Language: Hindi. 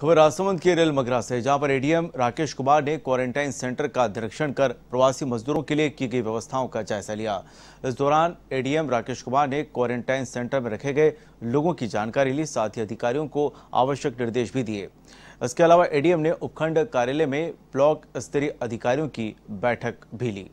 खबर राजसमंद के रेल मगरा से जहां पर एडीएम राकेश कुमार ने क्वारंटाइन सेंटर का निरीक्षण कर प्रवासी मजदूरों के लिए की गई व्यवस्थाओं का जायजा लिया इस दौरान एडीएम राकेश कुमार ने क्वारंटाइन सेंटर में रखे गए लोगों की जानकारी ली साथ ही अधिकारियों को आवश्यक निर्देश भी दिए इसके अलावा एडीएम ने उपखंड कार्यालय में ब्लॉक स्तरीय अधिकारियों की बैठक भी ली